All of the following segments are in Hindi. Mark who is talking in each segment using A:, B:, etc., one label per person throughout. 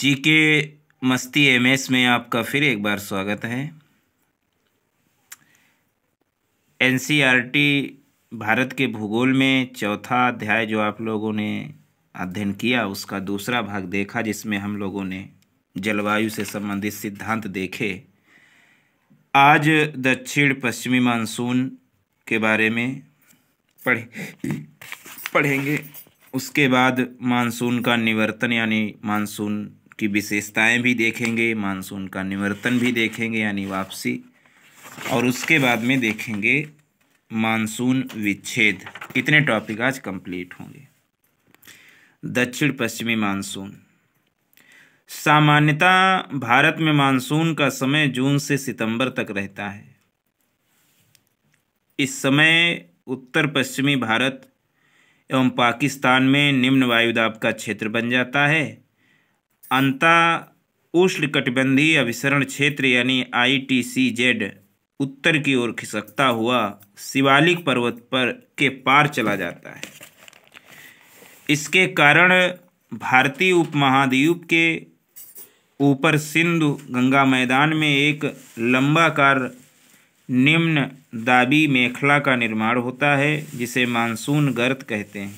A: जी के मस्ती एम एस में आपका फिर एक बार स्वागत है N C R T Bharat के भूगोल में चौथा अध्याय जो आप लोगों ने अध्ययन किया उसका दूसरा भाग देखा जिसमें हम लोगों ने जलवायु से संबंधित सिद्धांत देखे आज दक्षिण पश्चिमी मानसून के बारे में पढ़े पढ़ेंगे उसके बाद मानसून का निवर्तन यानी मानसून की विशेषताएं भी देखेंगे मानसून का निवर्तन भी देखेंगे यानी वापसी और उसके बाद में देखेंगे मानसून विच्छेद इतने टॉपिक आज कंप्लीट होंगे दक्षिण पश्चिमी मानसून सामान्यतः भारत में मानसून का समय जून से सितंबर तक रहता है इस समय उत्तर पश्चिमी भारत एवं पाकिस्तान में निम्न वायुदाब का क्षेत्र बन जाता है अंता उष्णकटिबंधीय अभिसरण क्षेत्र यानी आईटीसीजेड उत्तर की ओर खिसकता हुआ शिवालिक पर्वत पर के पार चला जाता है इसके कारण भारतीय उपमहाद्वीप के ऊपर सिंधु गंगा मैदान में एक लंबाकार निम्न दाबी मेखला का निर्माण होता है जिसे मानसून गर्त कहते हैं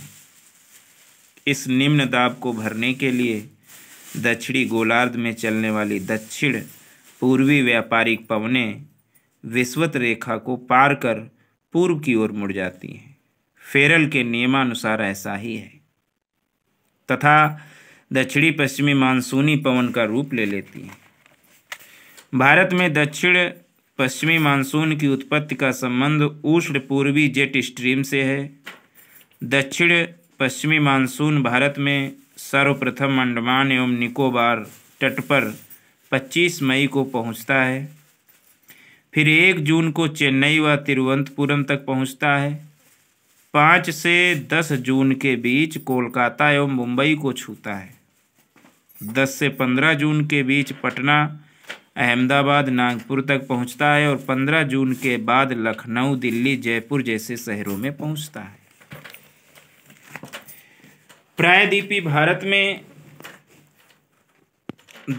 A: इस निम्न दाब को भरने के लिए दक्षिणी गोलार्ध में चलने वाली दक्षिण पूर्वी व्यापारिक पवने विस्वत रेखा को पार कर पूर्व की ओर मुड़ जाती हैं फेरल के नियमानुसार ऐसा ही है तथा दक्षिणी पश्चिमी मानसूनी पवन का रूप ले लेती हैं भारत में दक्षिण पश्चिमी मानसून की उत्पत्ति का संबंध उष्ण पूर्वी जेट स्ट्रीम से है दक्षिण पश्चिमी मानसून भारत में सर्वप्रथम अंडमान एवं निकोबार तट पर 25 मई को पहुंचता है फिर एक जून को चेन्नई व तिरुवंतपुरम तक पहुंचता है पाँच से दस जून के बीच कोलकाता एवं मुंबई को छूता है दस से पंद्रह जून के बीच पटना अहमदाबाद नागपुर तक पहुंचता है और पंद्रह जून के बाद लखनऊ दिल्ली जयपुर जैसे शहरों में पहुंचता है प्रायद्वीपी भारत में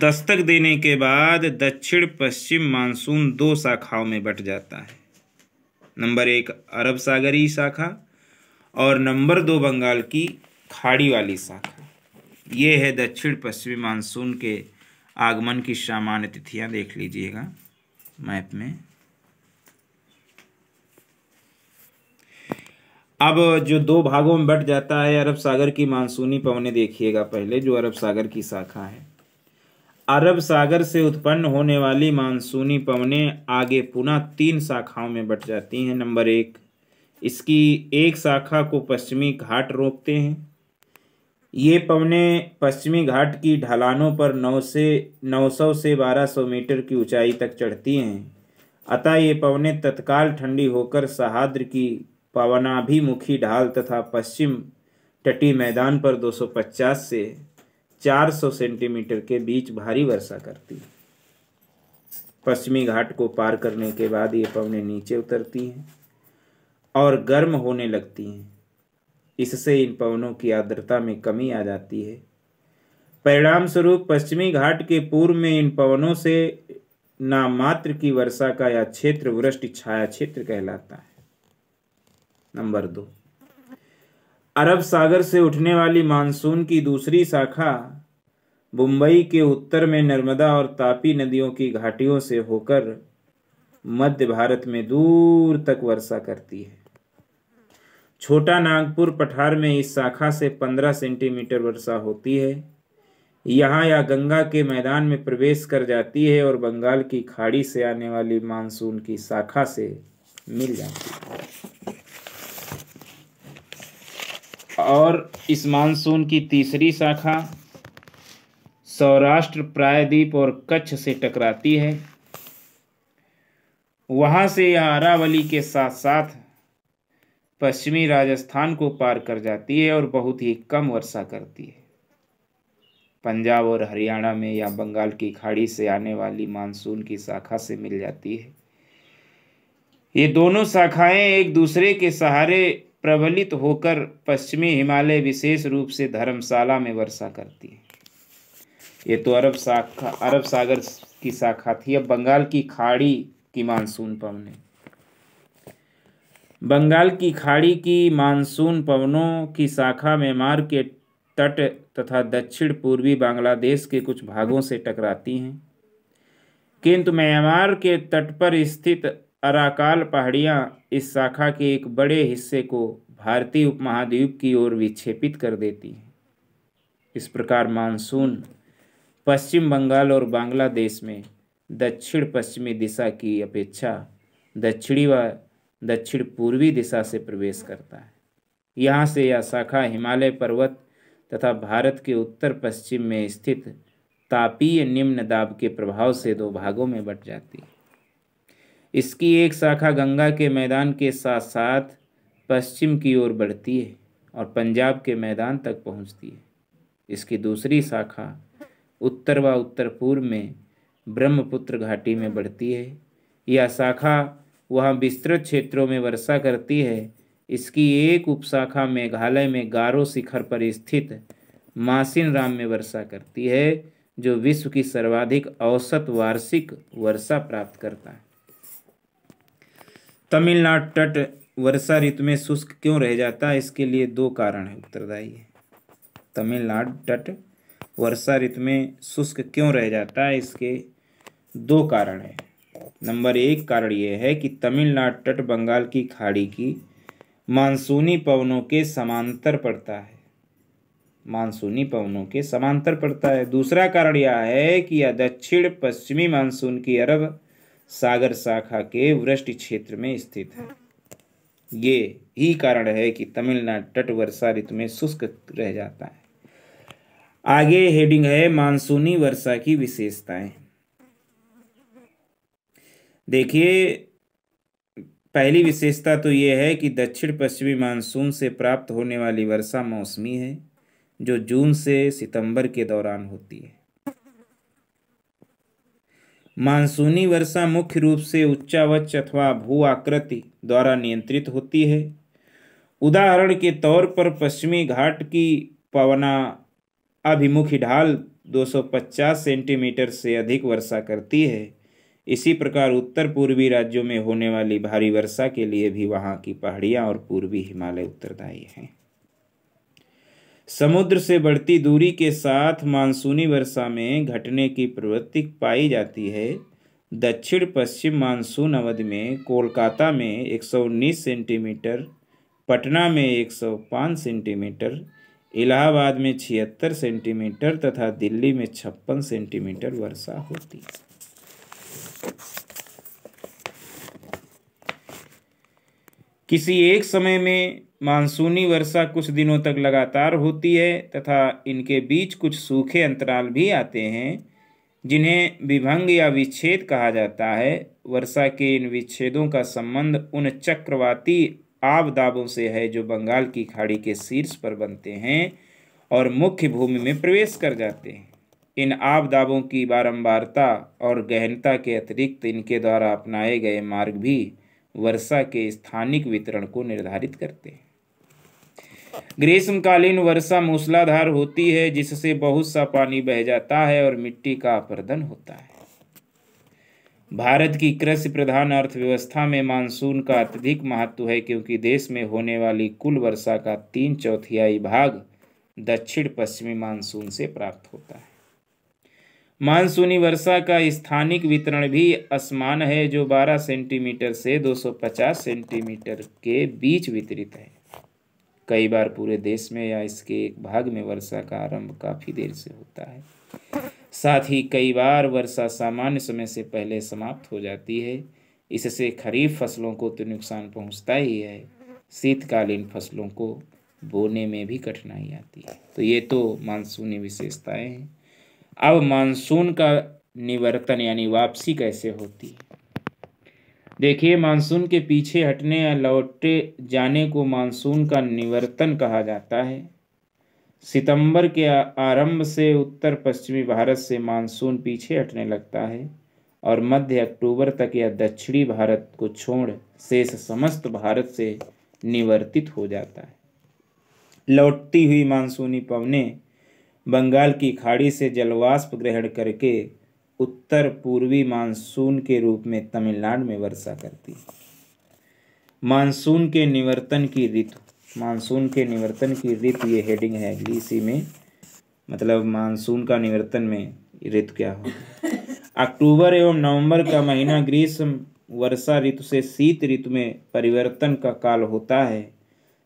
A: दस्तक देने के बाद दक्षिण पश्चिम मानसून दो शाखाओं में बट जाता है नंबर एक अरब सागरी शाखा और नंबर दो बंगाल की खाड़ी वाली शाखा ये है दक्षिण पश्चिमी मानसून के आगमन की सामान्य तिथियां देख लीजिएगा मैप में अब जो दो भागों में बट जाता है अरब सागर की मानसूनी पवने देखिएगा पहले जो अरब सागर की शाखा है अरब सागर से उत्पन्न होने वाली मानसूनी पवने आगे पुनः तीन शाखाओं में बट जाती हैं नंबर एक इसकी एक शाखा को पश्चिमी घाट रोकते हैं ये पवने पश्चिमी घाट की ढलानों पर 9 से 900 से 1200 मीटर की ऊंचाई तक चढ़ती हैं अतः ये पवने तत्काल ठंडी होकर सहाद्र की पावनाभिमुखी ढाल तथा पश्चिम टटी मैदान पर 250 से 400 सेंटीमीटर के बीच भारी वर्षा करती है पश्चिमी घाट को पार करने के बाद ये पवने नीचे उतरती हैं और गर्म होने लगती हैं इससे इन पवनों की आर्द्रता में कमी आ जाती है परिणाम स्वरूप पश्चिमी घाट के पूर्व में इन पवनों से नामात्र की वर्षा का यह क्षेत्र वृष्टि छाया क्षेत्र कहलाता है नंबर दो अरब सागर से उठने वाली मानसून की दूसरी शाखा मुंबई के उत्तर में नर्मदा और तापी नदियों की घाटियों से होकर मध्य भारत में दूर तक वर्षा करती है छोटा नागपुर पठार में इस शाखा से 15 सेंटीमीटर वर्षा होती है यहाँ या गंगा के मैदान में प्रवेश कर जाती है और बंगाल की खाड़ी से आने वाली मानसून की शाखा से मिल जाती है और इस मानसून की तीसरी शाखा सौराष्ट्र प्रायद्वीप और कच्छ से टकराती है वहाँ से यह अरावली के साथ साथ पश्चिमी राजस्थान को पार कर जाती है और बहुत ही कम वर्षा करती है पंजाब और हरियाणा में या बंगाल की खाड़ी से आने वाली मानसून की शाखा से मिल जाती है ये दोनों शाखाएं एक दूसरे के सहारे प्रबलित होकर पश्चिमी हिमालय विशेष रूप से धर्मशाला में वर्षा करती है ये तो अरब शाखा अरब सागर की शाखा थी अब बंगाल की खाड़ी की मानसून पवने बंगाल की खाड़ी की मानसून पवनों की शाखा म्यांमार के तट तथा दक्षिण पूर्वी बांग्लादेश के कुछ भागों से टकराती हैं किंतु म्यांमार के तट पर स्थित अराकाल पहाड़ियाँ इस शाखा के एक बड़े हिस्से को भारतीय उपमहाद्वीप की ओर विक्षेपित कर देती हैं इस प्रकार मानसून पश्चिम बंगाल और बांग्लादेश में दक्षिण पश्चिमी दिशा की अपेक्षा दक्षिणी व दक्षिण पूर्वी दिशा से प्रवेश करता है यहाँ से यह शाखा हिमालय पर्वत तथा भारत के उत्तर पश्चिम में स्थित तापीय निम्न दाब के प्रभाव से दो भागों में बट जाती है इसकी एक शाखा गंगा के मैदान के साथ साथ पश्चिम की ओर बढ़ती है और पंजाब के मैदान तक पहुंचती है इसकी दूसरी शाखा उत्तर व उत्तर पूर्व में ब्रह्मपुत्र घाटी में बढ़ती है यह शाखा वहाँ विस्तृत क्षेत्रों में वर्षा करती है इसकी एक उपशाखा मेघालय में गारो शिखर पर स्थित मासिन राम में वर्षा करती है जो विश्व की सर्वाधिक औसत वार्षिक वर्षा प्राप्त करता है तमिलनाडु तट वर्षा ऋतु में शुष्क क्यों रह जाता है इसके लिए दो कारण है उत्तरदायी है तमिलनाडु तट वर्षा ऋतु में शुष्क क्यों रह जाता है इसके दो कारण हैं नंबर एक कारण यह है कि तमिलनाडु तट बंगाल की खाड़ी की मानसूनी पवनों के समांतर पड़ता है मानसूनी पवनों के समांतर पड़ता है दूसरा कारण यह है कि यह दक्षिण पश्चिमी मानसून की अरब सागर शाखा के वृष्टि क्षेत्र में स्थित है ये ही कारण है कि तमिलनाडु तट वर्षा ऋतु में शुष्क रह जाता है आगे हेडिंग है मानसूनी वर्षा की विशेषताएं देखिए पहली विशेषता तो ये है कि दक्षिण पश्चिमी मानसून से प्राप्त होने वाली वर्षा मौसमी है जो जून से सितंबर के दौरान होती है मानसूनी वर्षा मुख्य रूप से उच्चावच अथवा भू आकृति द्वारा नियंत्रित होती है उदाहरण के तौर पर पश्चिमी घाट की पवना अभिमुखी ढाल 250 सेंटीमीटर से अधिक वर्षा करती है इसी प्रकार उत्तर पूर्वी राज्यों में होने वाली भारी वर्षा के लिए भी वहाँ की पहाड़ियाँ और पूर्वी हिमालय उत्तरदायी हैं समुद्र से बढ़ती दूरी के साथ मानसूनी वर्षा में घटने की प्रवृत्ति पाई जाती है दक्षिण पश्चिम मानसून अवधि में कोलकाता में 119 सेंटीमीटर पटना में 105 सेंटीमीटर इलाहाबाद में छिहत्तर सेंटीमीटर तथा दिल्ली में छप्पन सेंटीमीटर वर्षा होती है किसी एक समय में मानसूनी वर्षा कुछ दिनों तक लगातार होती है तथा इनके बीच कुछ सूखे अंतराल भी आते हैं जिन्हें विभंग या विच्छेद कहा जाता है वर्षा के इन विच्छेदों का संबंध उन चक्रवाती आबदाबों से है जो बंगाल की खाड़ी के शीर्ष पर बनते हैं और मुख्य भूमि में प्रवेश कर जाते हैं इन आबदाबों की बारंबारता और गहनता के अतिरिक्त इनके द्वारा अपनाए गए मार्ग भी वर्षा के स्थानिक वितरण को निर्धारित करते हैं ग्रीष्मकालीन वर्षा मूसलाधार होती है जिससे बहुत सा पानी बह जाता है और मिट्टी का अपर्दन होता है भारत की कृषि प्रधान अर्थव्यवस्था में मानसून का अत्यधिक महत्व है क्योंकि देश में होने वाली कुल वर्षा का तीन चौथियाई भाग दक्षिण पश्चिमी मानसून से प्राप्त होता है मानसूनी वर्षा का स्थानिक वितरण भी असमान है जो 12 सेंटीमीटर से 250 सेंटीमीटर के बीच वितरित है कई बार पूरे देश में या इसके एक भाग में वर्षा का आरंभ काफ़ी देर से होता है साथ ही कई बार वर्षा सामान्य समय से पहले समाप्त हो जाती है इससे खरीफ फसलों को तो नुकसान पहुंचता ही है शीतकालीन फसलों को बोने में भी कठिनाई आती है तो ये तो मानसूनी विशेषताएं हैं अब मानसून का निवर्तन यानी वापसी कैसे होती है देखिए मानसून के पीछे हटने या लौटे जाने को मानसून का निवर्तन कहा जाता है सितंबर के आरंभ से उत्तर पश्चिमी भारत से मानसून पीछे हटने लगता है और मध्य अक्टूबर तक यह दक्षिणी भारत को छोड़ शेष समस्त भारत से निवर्तित हो जाता है लौटती हुई मानसूनी पवने बंगाल की खाड़ी से जलवाष्प ग्रहण करके उत्तर पूर्वी मानसून के रूप में तमिलनाडु में वर्षा करती है मानसून के निवर्तन की ऋतु मानसून के निवर्तन की ऋतु ये हेडिंग है अगली इसी में मतलब मानसून का निवर्तन में ऋतु क्या हो अक्टूबर एवं नवंबर का महीना ग्रीष्म वर्षा ऋतु से शीत ऋतु में परिवर्तन का काल होता है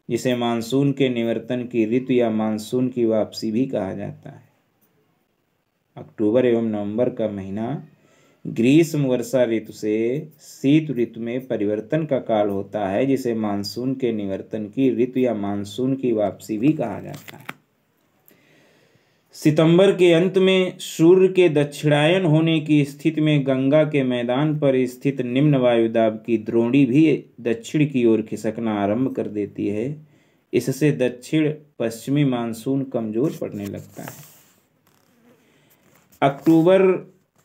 A: जिसे मानसून के निवर्तन की ऋतु या मानसून की वापसी भी कहा जाता है अक्टूबर एवं नवंबर का महीना ग्रीष्म वर्षा ऋतु से शीत ऋतु में परिवर्तन का काल होता है जिसे मानसून के निवर्तन की ऋतु या मानसून की वापसी भी कहा जाता है सितंबर के अंत में सूर्य के दक्षिणायन होने की स्थिति में गंगा के मैदान पर स्थित निम्न वायुदाब की द्रोणी भी दक्षिण की ओर खिसकना आरंभ कर देती है इससे दक्षिण पश्चिमी मानसून कमजोर पड़ने लगता है अक्टूबर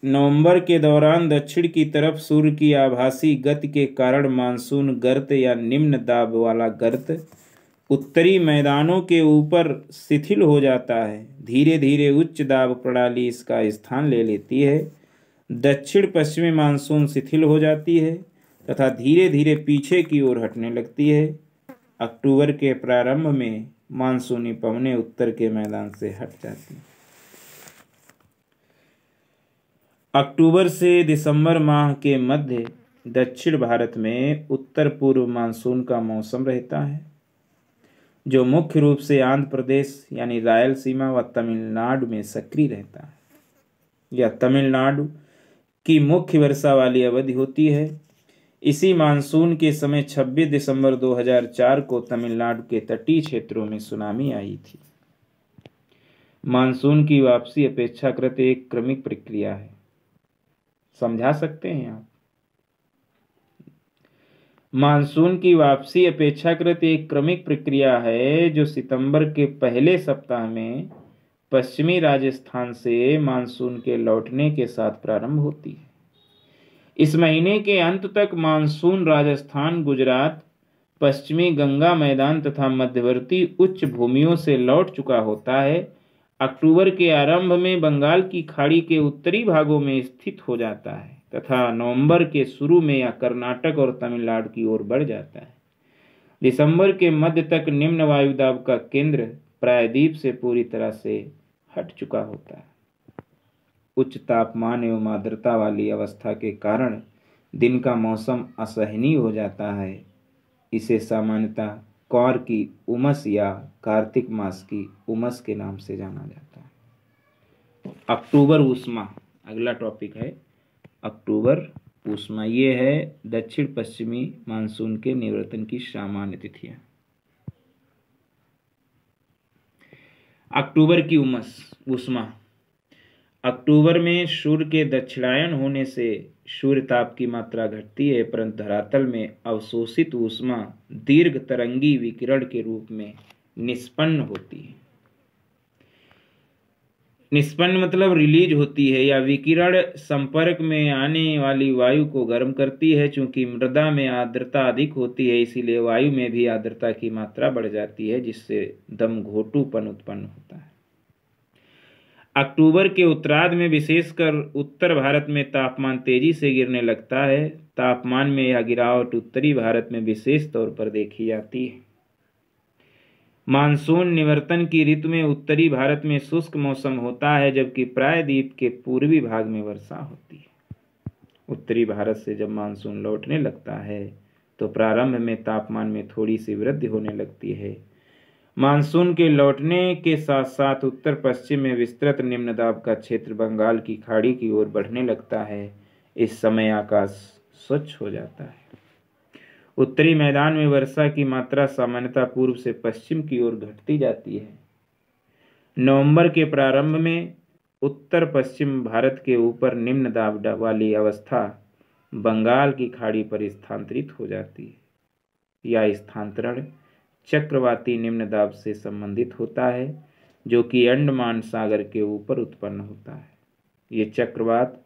A: नवंबर के दौरान दक्षिण की तरफ सूर्य की आभासी गति के कारण मानसून गर्त या निम्न दाब वाला गर्त उत्तरी मैदानों के ऊपर शिथिल हो जाता है धीरे धीरे उच्च दाब प्रणाली इसका स्थान ले लेती है दक्षिण पश्चिमी मानसून शिथिल हो जाती है तथा धीरे धीरे पीछे की ओर हटने लगती है अक्टूबर के प्रारंभ में मानसूनी पवने उत्तर के मैदान से हट जाती हैं अक्टूबर से दिसंबर माह के मध्य दक्षिण भारत में उत्तर पूर्व मानसून का मौसम रहता है जो मुख्य रूप से आंध्र प्रदेश यानी रायलसीमा व तमिलनाडु में सक्रिय रहता है यह तमिलनाडु की मुख्य वर्षा वाली अवधि होती है इसी मानसून के समय 26 दिसंबर 2004 को तमिलनाडु के तटीय क्षेत्रों में सुनामी आई थी मानसून की वापसी अपेक्षाकृत एक क्रमिक प्रक्रिया है समझा सकते हैं आप मानसून की वापसी अपेक्षाकृत एक क्रमिक प्रक्रिया है जो सितंबर के पहले सप्ताह में पश्चिमी राजस्थान से मानसून के लौटने के साथ प्रारंभ होती है इस महीने के अंत तक मानसून राजस्थान गुजरात पश्चिमी गंगा मैदान तथा मध्यवर्ती उच्च भूमियों से लौट चुका होता है अक्टूबर के आरंभ में बंगाल की खाड़ी के उत्तरी भागों में स्थित हो जाता है तथा नवंबर के शुरू में यह कर्नाटक और तमिलनाडु की ओर बढ़ जाता है दिसंबर के मध्य तक निम्न वायु दाब का केंद्र प्रायद्वीप से पूरी तरह से हट चुका होता है उच्च तापमान एवं आर्द्रता वाली अवस्था के कारण दिन का मौसम असहनीय हो जाता है इसे सामान्यतः कौर की उमस या कार्तिक मास की उमस के नाम से जाना जाता है अक्टूबर उष्मा अगला टॉपिक है अक्टूबर उष्मा ये है दक्षिण पश्चिमी मानसून के निवर्तन की सामान्य तिथियाँ अक्टूबर की उमस उष्मा अक्टूबर में सूर्य के दक्षिणायन होने से सूर्य ताप की मात्रा घटती है परंतु धरातल में अवशोषित ऊष्मा दीर्घ तरंगी विकिरण के रूप में निष्पन्न होती है निष्पन्न मतलब रिलीज होती है या विकिरण संपर्क में आने वाली वायु को गर्म करती है चूंकि मृदा में आर्द्रता अधिक होती है इसीलिए वायु में भी आर्द्रता की मात्रा बढ़ जाती है जिससे दम घोटूपन उत्पन्न होता है अक्टूबर के उत्तराध में विशेषकर उत्तर भारत में तापमान तेजी से गिरने लगता है तापमान में यह गिरावट उत्तरी भारत में विशेष तौर पर देखी जाती है मानसून निवर्तन की ऋतु में उत्तरी भारत में शुष्क मौसम होता है जबकि प्रायद्वीप के पूर्वी भाग में वर्षा होती है उत्तरी भारत से जब मानसून लौटने लगता है तो प्रारंभ में तापमान में थोड़ी सी वृद्धि होने लगती है मानसून के लौटने के साथ साथ उत्तर पश्चिम में विस्तृत निम्न दाब का क्षेत्र बंगाल की खाड़ी की ओर बढ़ने लगता है इस समय आकाश स्वच्छ हो जाता है उत्तरी मैदान में वर्षा की मात्रा सामान्यता पूर्व से पश्चिम की ओर घटती जाती है नवंबर के प्रारंभ में उत्तर पश्चिम भारत के ऊपर निम्न दाब वाली अवस्था बंगाल की खाड़ी पर स्थानांतरित हो जाती है या स्थानांतरण चक्रवाती निम्न दाब से संबंधित होता है जो कि अंडमान सागर के ऊपर उत्पन्न होता है ये चक्रवात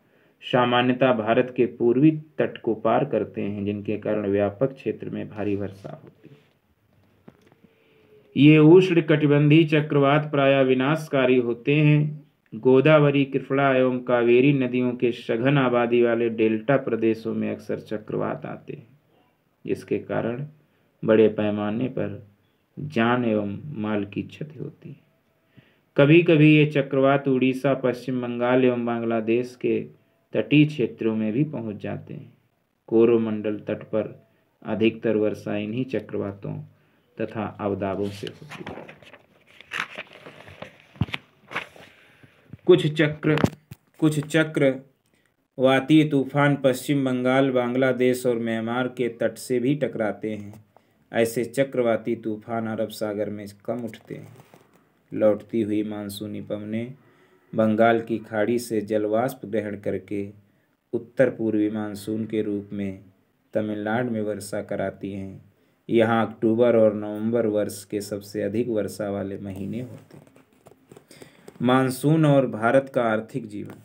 A: सामान्यतः भारत के पूर्वी तट को पार करते हैं जिनके कारण व्यापक क्षेत्र में भारी वर्षा होती है ये उष्ण कटिबंधी चक्रवात प्राय विनाशकारी होते हैं गोदावरी कृपड़ा एवं कावेरी नदियों के सघन आबादी वाले डेल्टा प्रदेशों में अक्सर चक्रवात आते हैं जिसके कारण बड़े पैमाने पर जान एवं माल की क्षति होती है कभी कभी ये चक्रवात उड़ीसा पश्चिम बंगाल एवं बांग्लादेश के तटीय क्षेत्रों में भी पहुंच जाते हैं कोरोमंडल तट पर अधिकतर वर्षा इन्हीं चक्रवातों तथा अवदाबों से होती है कुछ चक्र कुछ चक्रवाती तूफान पश्चिम बंगाल बांग्लादेश और म्यांमार के तट से भी टकराते हैं ऐसे चक्रवाती तूफान अरब सागर में कम उठते हैं लौटती हुई मानसूनी पवने बंगाल की खाड़ी से जलवाष्प ग्रहण करके उत्तर पूर्वी मानसून के रूप में तमिलनाडु में वर्षा कराती हैं यहाँ अक्टूबर और नवंबर वर्ष के सबसे अधिक वर्षा वाले महीने होते हैं मानसून और भारत का आर्थिक जीवन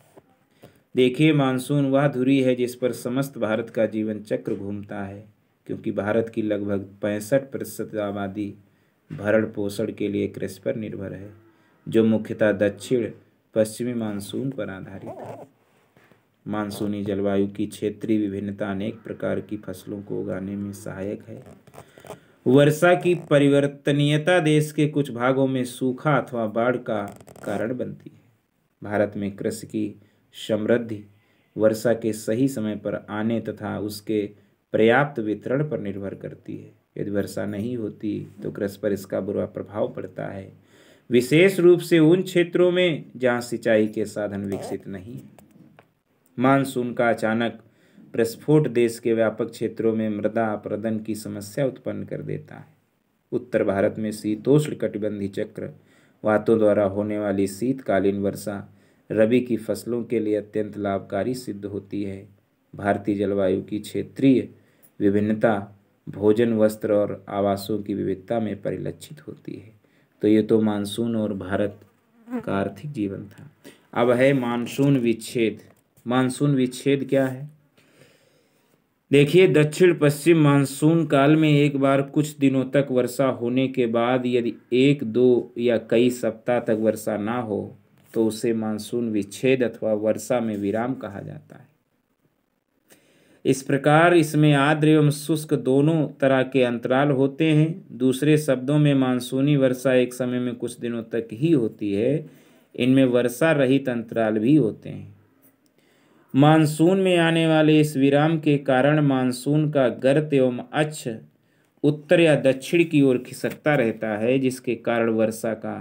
A: देखिए मानसून वह धुरी है जिस पर समस्त भारत का जीवन चक्र घूमता है क्योंकि भारत की लगभग पैंसठ प्रतिशत आबादी भरण पोषण के लिए कृषि पर निर्भर है जो मुख्यतः दक्षिण पश्चिमी मानसून पर आधारित है मानसूनी जलवायु की क्षेत्रीय विभिन्नता अनेक प्रकार की फसलों को उगाने में सहायक है वर्षा की परिवर्तनीयता देश के कुछ भागों में सूखा अथवा बाढ़ का कारण बनती है भारत में कृषि की समृद्धि वर्षा के सही समय पर आने तथा उसके पर्याप्त वितरण पर निर्भर करती है यदि वर्षा नहीं होती तो कृषि पर इसका बुरा प्रभाव पड़ता है विशेष रूप से उन क्षेत्रों में जहाँ सिंचाई के साधन विकसित नहीं मानसून का अचानक प्रस्फोट देश के व्यापक क्षेत्रों में मृदा अपरदन की समस्या उत्पन्न कर देता है उत्तर भारत में शीतोष्ण कटिबंधी चक्र वातों द्वारा होने वाली शीतकालीन वर्षा रबी की फसलों के लिए अत्यंत लाभकारी सिद्ध होती है भारतीय जलवायु की क्षेत्रीय विभिन्नता भोजन वस्त्र और आवासों की विविधता में परिलक्षित होती है तो ये तो मानसून और भारत का आर्थिक जीवन था अब है मानसून विच्छेद मानसून विच्छेद क्या है देखिए दक्षिण पश्चिम मानसून काल में एक बार कुछ दिनों तक वर्षा होने के बाद यदि एक दो या कई सप्ताह तक वर्षा ना हो तो उसे मानसून विच्छेद अथवा वर्षा में विराम कहा जाता है इस प्रकार इसमें आर्द्र एवं शुष्क दोनों तरह के अंतराल होते हैं दूसरे शब्दों में मानसूनी वर्षा एक समय में कुछ दिनों तक ही होती है इनमें वर्षा रहित अंतराल भी होते हैं मानसून में आने वाले इस विराम के कारण मानसून का गर्त एवं अच्छ उत्तर या दक्षिण की ओर खिसकता रहता है जिसके कारण वर्षा का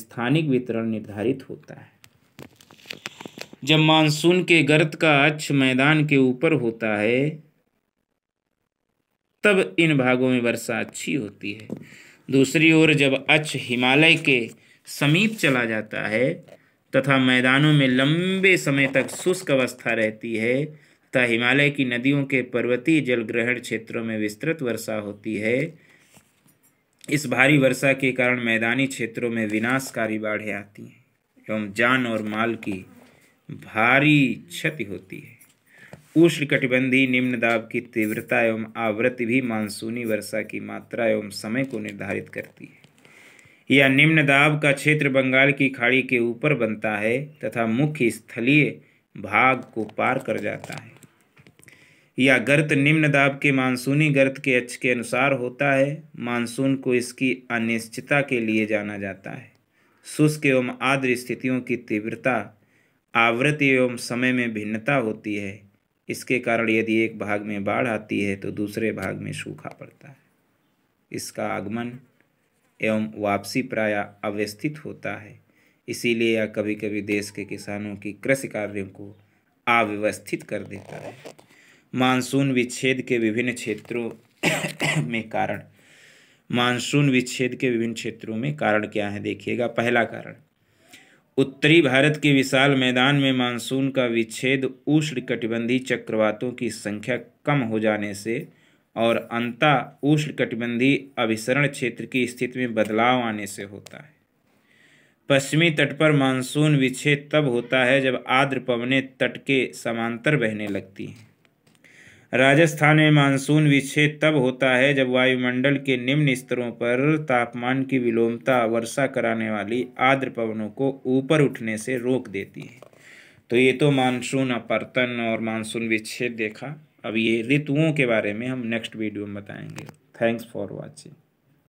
A: स्थानिक वितरण निर्धारित होता है जब मानसून के गर्त का अक्ष मैदान के ऊपर होता है तब इन भागों में वर्षा अच्छी होती है दूसरी ओर जब अक्ष हिमालय के समीप चला जाता है तथा मैदानों में लंबे समय तक शुष्क अवस्था रहती है तथा हिमालय की नदियों के पर्वतीय जल ग्रहण क्षेत्रों में विस्तृत वर्षा होती है इस भारी वर्षा के कारण मैदानी क्षेत्रों में विनाशकारी बाढ़ें आती हैं एवं जान और माल की भारी क्षति होती है उष्ण कटिबंधी निम्न दाब की तीव्रता एवं आवृत्ति भी मानसूनी वर्षा की मात्रा एवं समय को निर्धारित करती है यह निम्न दाब का क्षेत्र बंगाल की खाड़ी के ऊपर बनता है तथा मुख्य स्थलीय भाग को पार कर जाता है यह गर्त निम्न दाब के मानसूनी गर्त के अक्ष के अनुसार होता है मानसून को इसकी अनिश्चितता के लिए जाना जाता है शुष्क एवं आर्द्र स्थितियों की तीव्रता आवृत्ति एवं समय में भिन्नता होती है इसके कारण यदि एक भाग में बाढ़ आती है तो दूसरे भाग में सूखा पड़ता है इसका आगमन एवं वापसी प्राय अव्यवस्थित होता है इसीलिए यह कभी कभी देश के किसानों की कृषि कार्यों को अव्यवस्थित कर देता है मानसून विच्छेद के विभिन्न क्षेत्रों में कारण मानसून विच्छेद के विभिन्न क्षेत्रों में कारण क्या है देखिएगा पहला कारण उत्तरी भारत के विशाल मैदान में मानसून का विच्छेद उष्ण कटिबंधीय चक्रवातों की संख्या कम हो जाने से और अंता उष्ण कटिबंधीय अभिसरण क्षेत्र की स्थिति में बदलाव आने से होता है पश्चिमी तट पर मानसून विच्छेद तब होता है जब आर्द्र पवने तट के समांतर बहने लगती हैं राजस्थान में मानसून विच्छेद तब होता है जब वायुमंडल के निम्न स्तरों पर तापमान की विलोमता वर्षा कराने वाली आर्द्र पवनों को ऊपर उठने से रोक देती है तो ये तो मानसून अपर्तन और मानसून विच्छेद देखा अब ये ऋतुओं के बारे में हम नेक्स्ट वीडियो में बताएंगे थैंक्स फॉर वॉचिंग